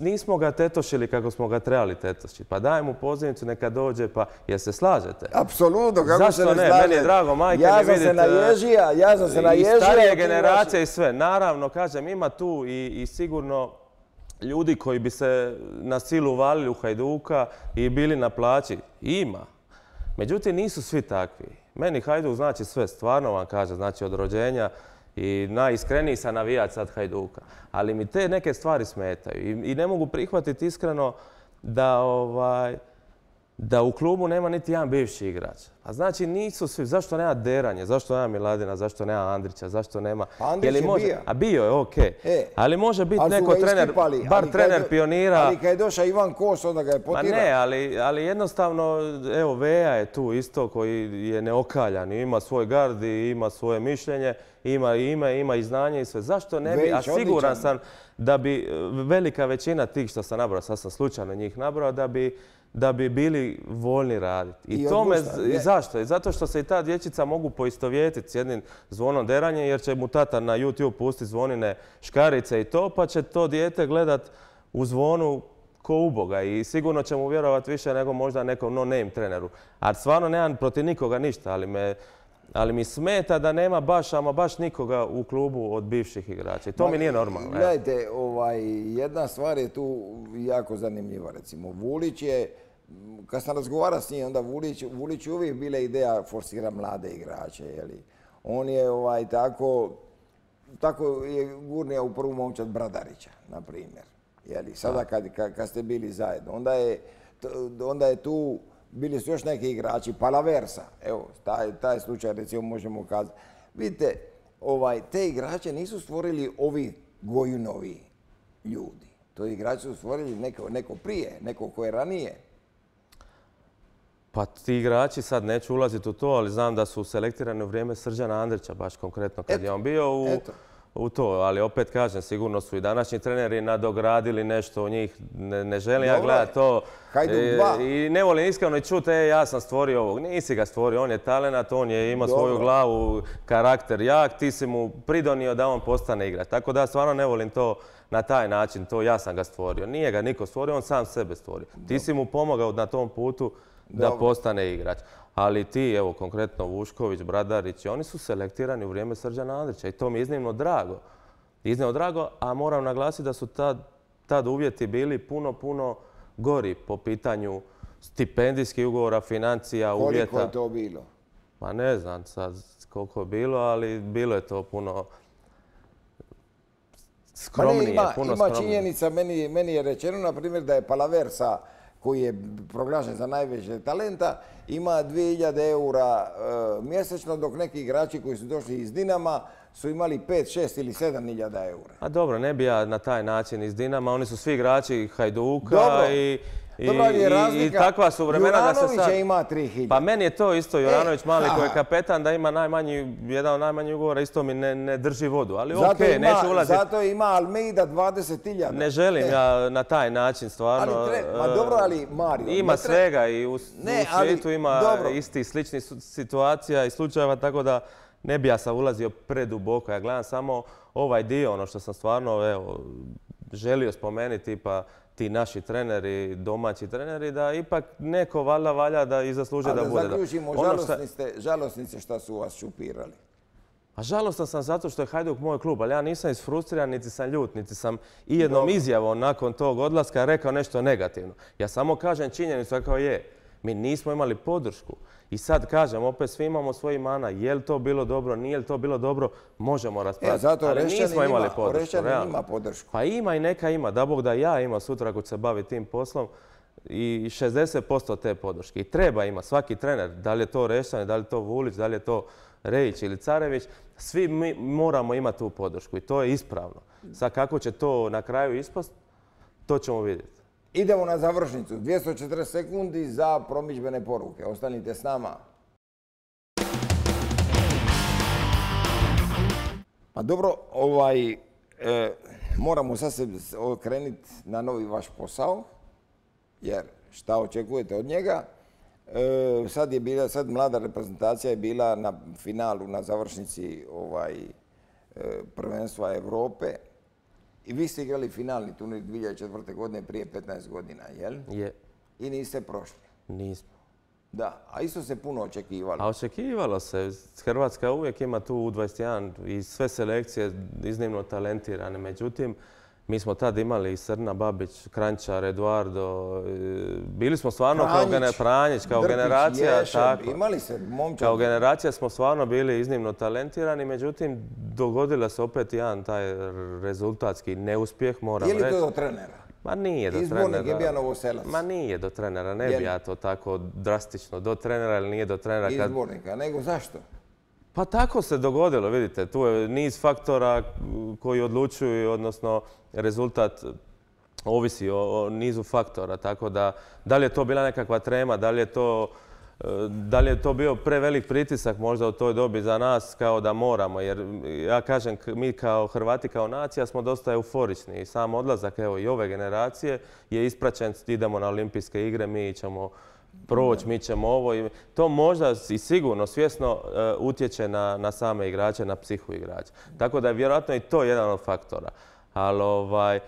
Speaker 2: nismo ga tetošili kako smo ga trebali tetošiti. Pa daj mu pozivnicu, neka dođe, pa jel se slažete? Apsolutno, kako Zašto se ne, ne Meni je drago, majke, ja se naježija, ja se naježija... I starije generacije i sve. Naravno, kažem, ima tu i, i sigurno ljudi koji bi se na silu valili u Hajduka i bili na plaći. Ima. Međutim, nisu svi takvi. Meni Hajduk znači sve, stvarno vam kaže, znači od rođenja i najiskreniji sam navijač sad Hajduka. Ali mi te neke stvari smetaju i, i ne mogu prihvatiti iskreno da ovaj, da u klubu nema niti jedan bivši igrač. A znači nisu svi, zašto nema Deranje, zašto nema Miladina, zašto nema Andrića, zašto nema... Pa Andrić je može... A bio je, okej. E, ali može biti neko trener, bar trener pionira. Ali
Speaker 1: kad je došao Ivan Kos, onda ga je potirao. Ma
Speaker 2: ne, ali, jednostavno, evo, Veja je tu isto koji je neokaljan. Ima svoj gard i ima svoje mišljenje, ima ime, ima i znanje i sve. Zašto ne bi, a siguran sam da bi e, velika većina tih što sam nabrao, sad sam slučajno njih nabrao, da bi da bi bili voljni raditi. I, I zašto? Zato što se i ta dječica mogu poistovjetiti s jednim zvonom deranje, jer će mu tata na YouTube pusti zvonine škarice i to, pa će to dijete gledat u zvonu ko uboga i sigurno će mu vjerovati više nego možda nekom no-name treneru. A stvarno nemam protiv nikoga ništa, ali me ali mi smeta da nema baš, ama baš nikoga u klubu od bivših igrača. I to mi nije normalno. Gledajte,
Speaker 1: ovaj, jedna stvar je tu jako zanimljiva. Recimo, Vulić je, kad sam razgovarao s njim, onda Vulić, Vulić uvijek bila ideja forsira mlade igrače. Jeli. On je ovaj, tako, tako je gurnija u prvu momčad Bradarića, na primjer. Jeli. Sada kad, kad, kad ste bili zajedno. Onda je, onda je tu bili su još neki igrači, Palaversa, evo, taj, slučaj recimo možemo kazati. Vidite, ovaj, te igrače nisu stvorili ovi gojunovi ljudi. To igrači su stvorili neko, prije, neko koje je ranije.
Speaker 2: Pa ti igrači, sad neću ulaziti u to, ali znam da su selektirani u vrijeme Srđana Andrića, baš konkretno kad je on bio u... Eto u to, ali opet kažem, sigurno su i današnji treneri nadogradili nešto u njih, ne, želim ja gledati to. E, I ne volim iskreno i čuti, e, ja sam stvorio ovog. Nisi ga stvorio, on je talenat, on je imao svoju glavu, karakter jak, ti si mu pridonio da on postane igrač. Tako da stvarno ne volim to na taj način, to ja sam ga stvorio. Nije ga niko stvorio, on sam sebe stvorio. Ti si mu pomogao na tom putu da postane igrač ali ti, evo konkretno Vušković, Bradarić, oni su selektirani u vrijeme Srđana Andrića i to mi je iznimno drago. Iznimno drago, a moram naglasiti da su tad, uvjeti bili puno, puno gori po pitanju stipendijskih ugovora, financija, uvjeta. Koliko je to bilo? Ma ne znam sad koliko je bilo, ali bilo je to puno
Speaker 1: skromnije. ima, puno činjenica, meni, meni je rečeno, na primjer, da je Palaversa koji je proglašen za najvećeg talenta, ima 2000 eura e, mjesečno, dok neki igrači koji su došli iz Dinama su imali 5, 6 ili 7.000 eura.
Speaker 2: A dobro, ne bi ja na taj način iz Dinama, oni su svi igrači Hajduka i i takva su vremena da se sad... ima Pa meni je to isto Juranović e, Mali koji je kapetan da ima najmanji, jedan od najmanjih ugovora, isto mi ne, drži vodu. Ali okej, neću ulaziti.
Speaker 1: Zato ima Almeida 20.000. Ne
Speaker 2: želim e. ja na taj način stvarno. dobro,
Speaker 1: ali Mario... E, ima svega
Speaker 2: i u, svijetu ima isti slični situacija i slučajeva, tako da ne bi ja sam ulazio preduboko. Ja gledam samo ovaj dio, ono što sam stvarno želio spomenuti, pa ti naši treneri, domaći treneri, da ipak neko valjda valja da i zasluže da, bude. A da zaključimo,
Speaker 1: ono ste, su vas šupirali. A
Speaker 2: pa žalostan sam zato što je Hajduk moj klub, ali ja nisam isfrustriran, niti sam ljut, niti sam i jednom izjavom nakon tog odlaska rekao nešto negativno. Ja samo kažem činjenicu kao je. Mi nismo imali podršku. I sad kažem, opet svi imamo svoji mana, je li to bilo dobro, nije li to bilo dobro, možemo raspraviti. E, zato Ali nismo imali ima, podršku. Pa ima i neka ima. Da Bog da ja ima sutra ako se baviti tim poslom i 60% te podrške. I treba ima svaki trener, da li je to Rešan, da li je to Vulić, da li je to Rejić ili Carević, svi mi moramo imati tu podršku i to je ispravno. Sad kako će to na kraju ispast, to ćemo vidjeti.
Speaker 1: Idemo na završnicu. 240 sekundi za promičbene poruke. Ostanite s nama. Pa dobro, ovaj, e, moramo sad se okrenuti na novi vaš posao, jer šta očekujete od njega? E, sad je bila, sad mlada reprezentacija je bila na finalu, na završnici ovaj, e, prvenstva Europe. I vi ste igrali finalni turnir 2004. godine prije 15 godina, jel? Je. I niste prošli. Nismo. Da, a isto se puno očekivalo. A
Speaker 2: očekivalo se. Hrvatska uvijek ima tu U21 i sve selekcije iznimno talentirane. Međutim, mi smo tad imali i Srna Babić, Krančar, Eduardo, e, bili smo stvarno kao, Pranjić, kao generacija,
Speaker 1: imali se Kao
Speaker 2: generacija smo stvarno bili iznimno talentirani, međutim dogodila se opet jedan taj rezultatski neuspjeh, moram reći. Je li to do trenera? Ma nije do trenera. Izbornik je bio Ma nije do trenera, ne bi ja to tako drastično do trenera ili nije do trenera. Izbornika,
Speaker 1: nego zašto?
Speaker 2: Pa tako se dogodilo, vidite, tu je niz faktora koji odlučuju, odnosno rezultat ovisi o, nizu faktora. Tako da, da li je to bila nekakva trema, da li je to e, da li je to bio prevelik pritisak možda u toj dobi za nas kao da moramo? Jer ja kažem, mi kao Hrvati, kao nacija smo dosta euforični i sam odlazak evo, i ove generacije je ispraćen, idemo na olimpijske igre, mi ćemo proći, mi ćemo ovo. to možda i sigurno svjesno e, utječe na, same igrače, na psihu igrača. Tako da je vjerojatno i to jedan od faktora. Ali ovaj,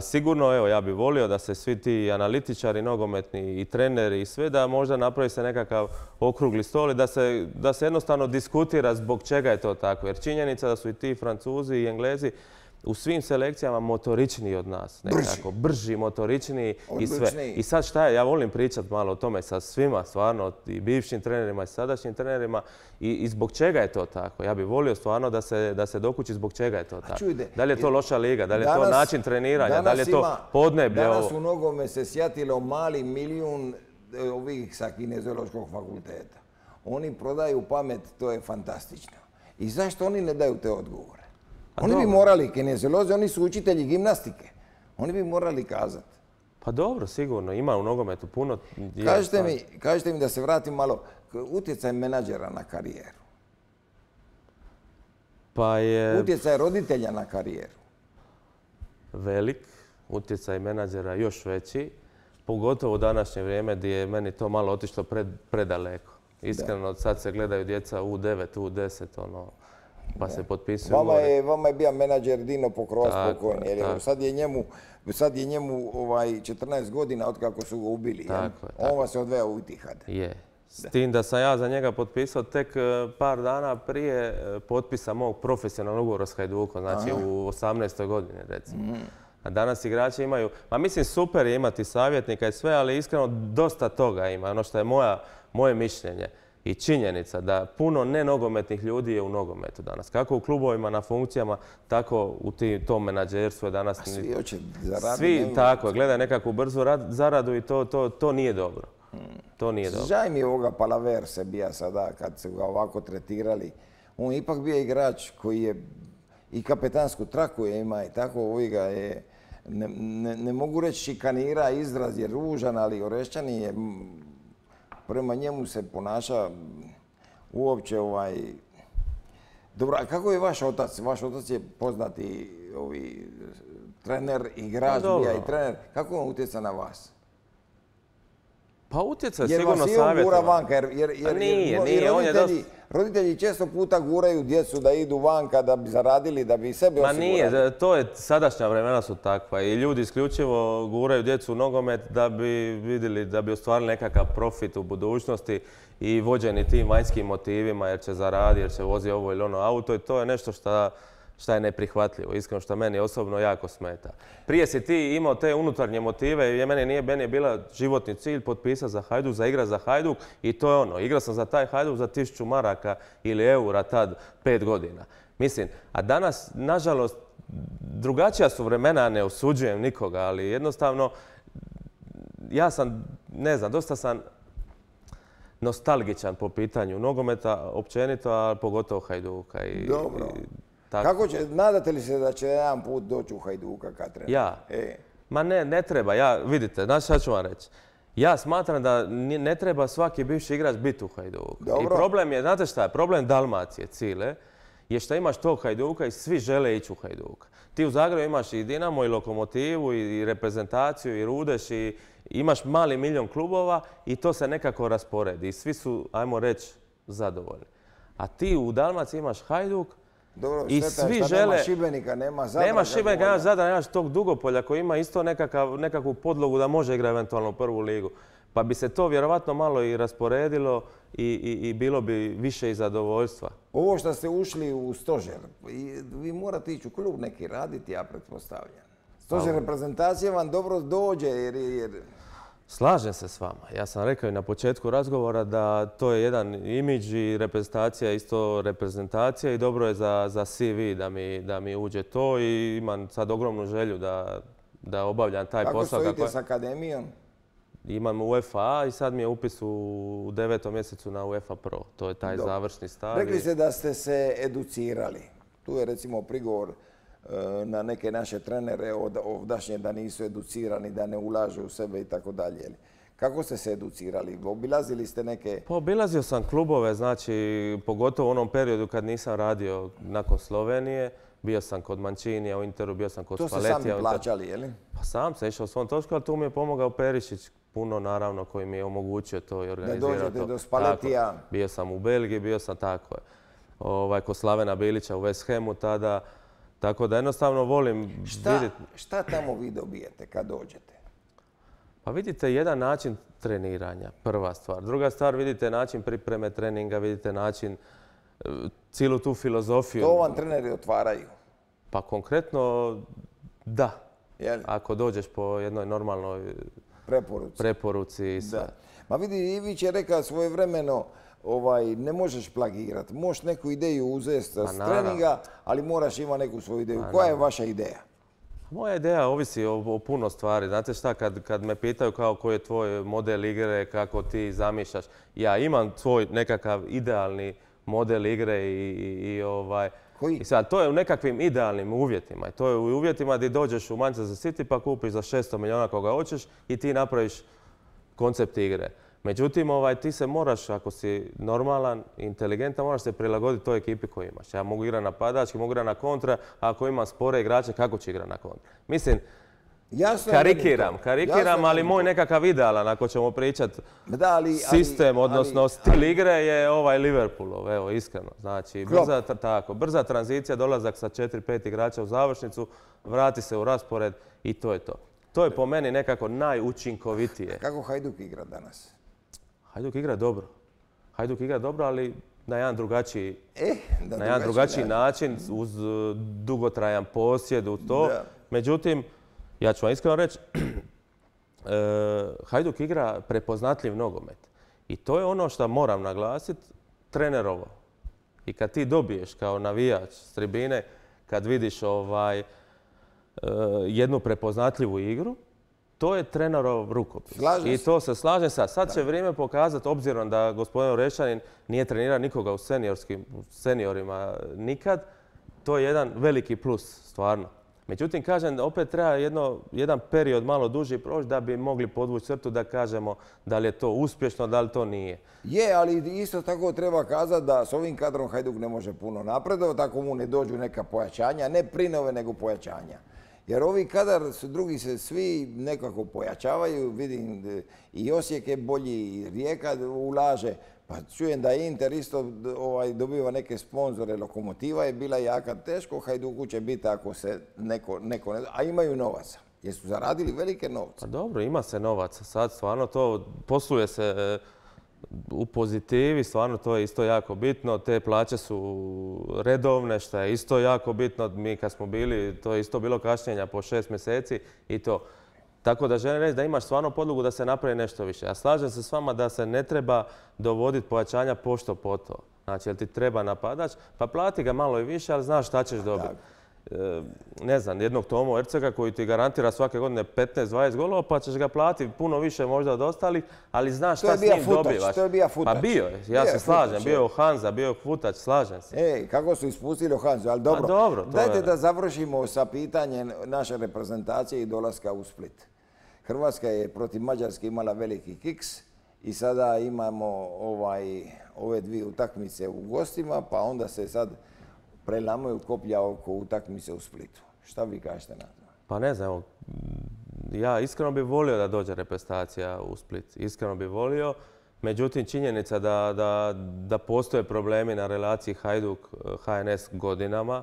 Speaker 2: sigurno, evo, ja bih volio da se svi ti analitičari, nogometni i treneri i sve, da možda napravi se nekakav okrugli stol i da se, da se jednostavno diskutira zbog čega je to tako. Jer činjenica da su i ti francuzi i englezi u svim selekcijama motoričniji od nas. Nekako. Brži. Brži, motoričniji i sve. I sad šta je, ja volim pričati malo o tome sa svima, stvarno, i bivšim trenerima i sadašnjim trenerima i, zbog čega je to tako. Ja bih volio stvarno da se, da se dokući zbog čega je to tako. da li je to loša liga, da li je to način treniranja, da li je to podneblje ovo? Danas u
Speaker 1: nogome se sjatilo mali milijun e, ovih sa kineziološkog fakulteta. Oni prodaju pamet, to je fantastično. I zašto oni ne daju te odgovore? Pa oni bi morali, kineziolozi, oni su učitelji gimnastike. Oni bi morali kazati.
Speaker 2: Pa dobro, sigurno. Ima u nogometu puno...
Speaker 1: Kažite mi, da se vratim malo. Utjecaj menadžera na karijeru.
Speaker 2: Pa je... Utjecaj
Speaker 1: roditelja na karijeru.
Speaker 2: Velik. Utjecaj menadžera još veći. Pogotovo u današnje vrijeme gdje je meni to malo otišlo predaleko. Iskreno, sad se gledaju djeca U9, U10, ono... Pa se potpisuje Vama je,
Speaker 1: vama je bio menadžer Dino po jer sad je njemu, sad je njemu ovaj, 14 godina od kako su ga ubili. On vas je odveo u
Speaker 2: S tim da sam ja za njega potpisao tek e, par dana prije e, potpisa mog profesionalnog ugovora s Hajdukom, znači u 18. godini recimo. Mhm. A danas igrači imaju, ma mislim super je imati savjetnika i sve, ali iskreno dosta toga ima, ono što je moja, moje mišljenje i činjenica da puno nenogometnih ljudi je u nogometu danas. Kako u klubovima, na funkcijama, tako u tom menadžerstvu je danas... A svi hoće Svi, tako, gledaj nekakvu brzu zaradu i to, nije dobro. Hmm. To nije dobro.
Speaker 1: Žaj mi ovoga Palaver se bija sada kad su ga ovako tretirali. On ipak bio igrač koji je i kapetansku traku je ima i tako ovi ga je... Ne, mogu reći šikanira, izraz je ružan, ali Orešćani je prema njemu se ponaša mm, uopće ovaj... Dobro, a kako je vaš otac? Vaš otac je poznati trener, igrač, no, i pa trener. Kako on utjeca na vas?
Speaker 2: Pa utjecaj sigurno savjetno. Jer vas on gura vanka. Jer,
Speaker 1: Roditelji često puta guraju djecu da idu vanka, da bi zaradili, da bi sebe osigurali. Ma nije,
Speaker 2: e, to je, sadašnja vremena su takva i ljudi isključivo guraju djecu u nogomet da bi vidjeli, da bi ostvarili nekakav profit u budućnosti i vođeni tim vanjskim motivima jer će zaradi, jer će vozi ovo ili ono auto i to je nešto što šta je neprihvatljivo, iskreno što meni osobno jako smeta. Prije si ti imao te unutarnje motive i meni nije, meni je bila životni cilj potpisati za Hajduk, za igra za Hajduk i to je ono, igrao sam za taj Hajduk za tisuću maraka ili eura tad pet godina. Mislim, a danas, nažalost, drugačija su vremena, ne osuđujem nikoga, ali jednostavno, ja sam, ne znam, dosta sam nostalgičan po pitanju nogometa, općenito, a pogotovo Hajduka. Dobro. Kako će,
Speaker 1: nadate li se da će jedan put doći u Hajduka kad treba? Ja.
Speaker 2: E. Ma ne, ne treba. Ja, vidite, znaš šta ću vam reći. Ja smatram da ne treba svaki bivši igrač biti u Hajduku. I problem je, znate šta je, problem Dalmacije, Cile, je što imaš tog Hajduka i svi žele ići u Hajduka. Ti u Zagrebu imaš i Dinamo i Lokomotivu i reprezentaciju i Rudeš i imaš mali milion klubova i to se nekako rasporedi. I svi su, ajmo reći, zadovoljni. A ti u Dalmaciji imaš Hajduk
Speaker 1: i svi žele... Nema Šibenika, nema
Speaker 2: Zadra. Nema tog Dugopolja koji ima isto nekakvu podlogu da može igrati eventualno prvu ligu. Pa bi se to vjerovatno malo i rasporedilo i, bilo bi više i zadovoljstva.
Speaker 1: Ovo što ste ušli u stožer, vi morate ići u klub neki raditi, ja pretpostavljam. Stožer reprezentacije vam dobro dođe jer...
Speaker 2: Slažem se s vama. Ja sam rekao i na početku razgovora da to je jedan imidž i reprezentacija isto reprezentacija i dobro je za, CV da mi, uđe to i imam sad ogromnu želju da, obavljam taj posao. Kako stojite s
Speaker 1: akademijom?
Speaker 2: Imam UEFA i sad mi je upis u devetom mjesecu na UEFA Pro. To je taj završni stav. Rekli ste
Speaker 1: da ste se educirali. Tu je recimo prigovor E, na neke naše trenere od ovdašnje da nisu educirani, da ne ulažu u sebe i tako dalje. Kako ste se educirali? Obilazili ste neke...
Speaker 2: Pa obilazio sam klubove, znači pogotovo u onom periodu kad nisam radio nakon Slovenije. Bio sam kod Mančinija u Interu, bio sam kod Spaletija. To ste sami plaćali, je li? Pa sam sam išao u svom točku, ali tu mi je pomogao Perišić puno, naravno, koji mi je omogućio to i organizirao to. Da dođete do Spaletija. bio sam u Belgiji, bio sam tako. Ovaj, kod Slavena Bilića u West Hamu tada. Tako da jednostavno volim šta, vidjeti... Šta tamo
Speaker 1: vi dobijete kad dođete?
Speaker 2: Pa vidite jedan način treniranja, prva stvar. Druga stvar, vidite način pripreme treninga, vidite način, e, cijelu tu filozofiju. To
Speaker 1: vam treneri otvaraju?
Speaker 2: Pa konkretno da. Ako dođeš po jednoj normalnoj preporuci, preporuci i sve. Ma vidi, Ivić je rekao
Speaker 1: svoje vremeno, ovaj, ne možeš plagirati. Možeš neku ideju uzeti s pa treninga, ali moraš imati neku svoju ideju. Pa Koja je vaša ideja?
Speaker 2: Moja ideja ovisi o, puno stvari. Znate šta, kad, me pitaju kao koji je tvoj model igre, kako ti zamišljaš, ja imam tvoj nekakav idealni model igre i, ovaj... I sad, to je u nekakvim idealnim uvjetima. to je u uvjetima gdje dođeš u Manchester City pa kupiš za 600 milijuna koga hoćeš i ti napraviš koncept igre. Međutim, ovaj, ti se moraš, ako si normalan, inteligentan, moraš se prilagoditi toj ekipi koju imaš. Ja mogu igrati padački, mogu igrati na kontra, a ako ima spore igrače, kako će igrati na kontra? Mislim, Jasno karikiram, karikiram, ali moj nekakav idealan, ako ćemo pričati sistem, ali, odnosno stil igre je ovaj Liverpoolov, evo, iskreno. Znači, brza, tako, brza tranzicija, dolazak sa 4-5 igrača u završnicu, vrati se u raspored i to je to. To je e. po meni nekako najučinkovitije. Kako Hajduk igra danas? Hajduk igra dobro. Hajduk igra dobro, ali na jedan drugačiji, e, na jedan drugačiji način, uz e, dugotrajan posjed u to. Međutim, ja ću vam iskreno reći, [clears throat] e, Hajduk igra prepoznatljiv nogomet. I to je ono što moram naglasiti, trenerovo. I kad ti dobiješ kao navijač s tribine, kad vidiš ovaj, jednu prepoznatljivu igru, to je trenerov rukopis. I to se slažem sa. Sad će vrijeme pokazati, obzirom da gospodin Rešanin nije trenirao nikoga u seniorskim, seniorima e, nikad, to je jedan veliki plus, stvarno. Međutim, kažem, opet treba jedan period malo duži proći da bi mogli podvući crtu da kažemo da li je to uspješno, da li to nije.
Speaker 1: Je, ali isto tako treba kazati da s ovim kadrom Hajduk ne može puno napredovati, ako mu ne dođu neka pojačanja, ne prinove nego pojačanja. Jer ovi kadar drugi se svi nekako pojačavaju, vidim e, i Osijek je bolji, i Rijeka ulaže. Pa čujem da Inter isto ovaj, dobiva neke sponzore, Lokomotiva je bila jaka, teško Hajduku će biti ako se neko, ne... A imaju novaca, jer su zaradili velike novce.
Speaker 2: Pa dobro, ima se novaca sad, stvarno to posluje se e, u pozitivi, stvarno to je isto jako bitno. Te plaće su redovne, što je isto jako bitno. Mi kad smo bili, to je isto bilo kašnjenja po šest mjeseci i to. Tako da želim reći da imaš stvarno podlogu da se napravi nešto više. A slažem se s vama da se ne treba dovoditi pojačanja pošto po to. Znači, jel ti treba napadač, pa plati ga malo i više, ali znaš šta ćeš dobiti. E, ne znam, jednog Tomo Ercega koji ti garantira svake godine 15-20 golova, pa ćeš ga platiti puno više možda od ostalih, ali znaš šta s njim dobivaš. To je bio futač. Pa bio je, ja se slažem, bio je Hanza, bio je futač, slažem se.
Speaker 1: Ej, kako su ispustili Hanzu, ali pa dobro. dobro Dajte da završimo sa pitanjem naše reprezentacije i dolaska u Split. Hrvatska je protiv Mađarske imala veliki kiks i sada imamo ovaj, ove dvije utakmice u gostima, pa onda se sad prelamaju koplja oko utakmice u Splitu. Šta vi kažete na to?
Speaker 2: Pa ne znam, ja iskreno bih volio da dođe reprezentacija u Split. Iskreno bih volio. Međutim, činjenica da, postoje problemi na relaciji Hajduk-HNS godinama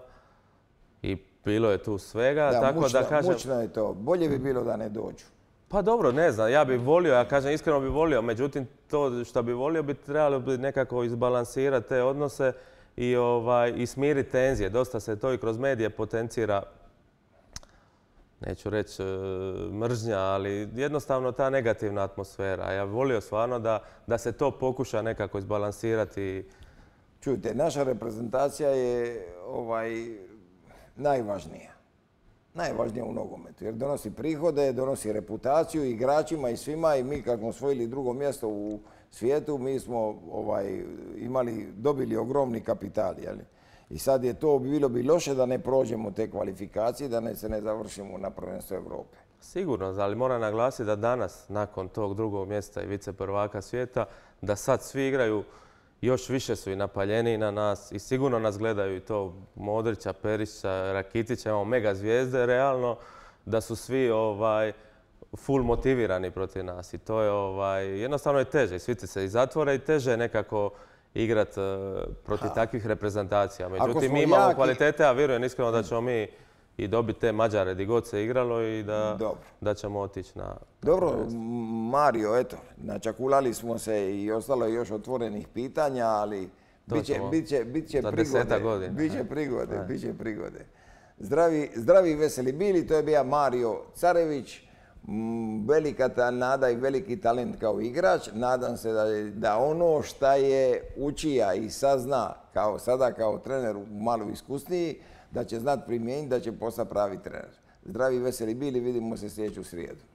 Speaker 2: i bilo je tu svega. tako mučno, da kažem...
Speaker 1: je to. Bolje bi bilo da ne dođu.
Speaker 2: Pa dobro, ne znam. Ja bih volio, ja kažem iskreno bih volio. Međutim, to što bih volio bi trebalo bi nekako izbalansirati te odnose i, ovaj, i smiri tenzije. Dosta se to i kroz medije potencira, neću reći e, mržnja, ali jednostavno ta negativna atmosfera. Ja bih volio stvarno da, da se to pokuša nekako izbalansirati.
Speaker 1: Čujte, naša reprezentacija je ovaj, najvažnija. Najvažnija u nogometu, jer donosi prihode, donosi reputaciju igračima i svima i mi kako smo osvojili drugo mjesto u svijetu, mi smo ovaj, imali, dobili ogromni kapital. Jel? I sad je to bilo bi loše da ne prođemo te kvalifikacije, da ne se ne završimo na prvenstvu Europe.
Speaker 2: Sigurno, ali moram naglasiti da danas, nakon tog drugog mjesta i viceprvaka svijeta, da sad svi igraju, još više su i napaljeni na nas i sigurno nas gledaju i to Modrića, Perića, Rakitića, imamo mega zvijezde, realno da su svi ovaj, full motivirani protiv nas i to je ovaj, jednostavno je teže. Svi se i zatvore i teže je nekako igrat eh, protiv takvih reprezentacija. Međutim, mi imamo kvalitete, a vjerujem iskreno da ćemo mi i dobiti te Mađare gdje god se igralo i da, da ćemo otići na...
Speaker 1: Dobro, Mario, eto, načakulali smo se i ostalo je još otvorenih pitanja, ali biće, biće, biće, prigode, biće prigode, biće prigode. Zdravi, zdravi veseli bili, to je bio Mario Carević, Mm, velika ta nada i veliki talent kao igrač. Nadam se da, da ono što je učija i sazna kao sada kao trener malo iskusniji, da će znat primijeniti, da će postati pravi trener. Zdravi veseli bili, vidimo se sljedeću srijedu.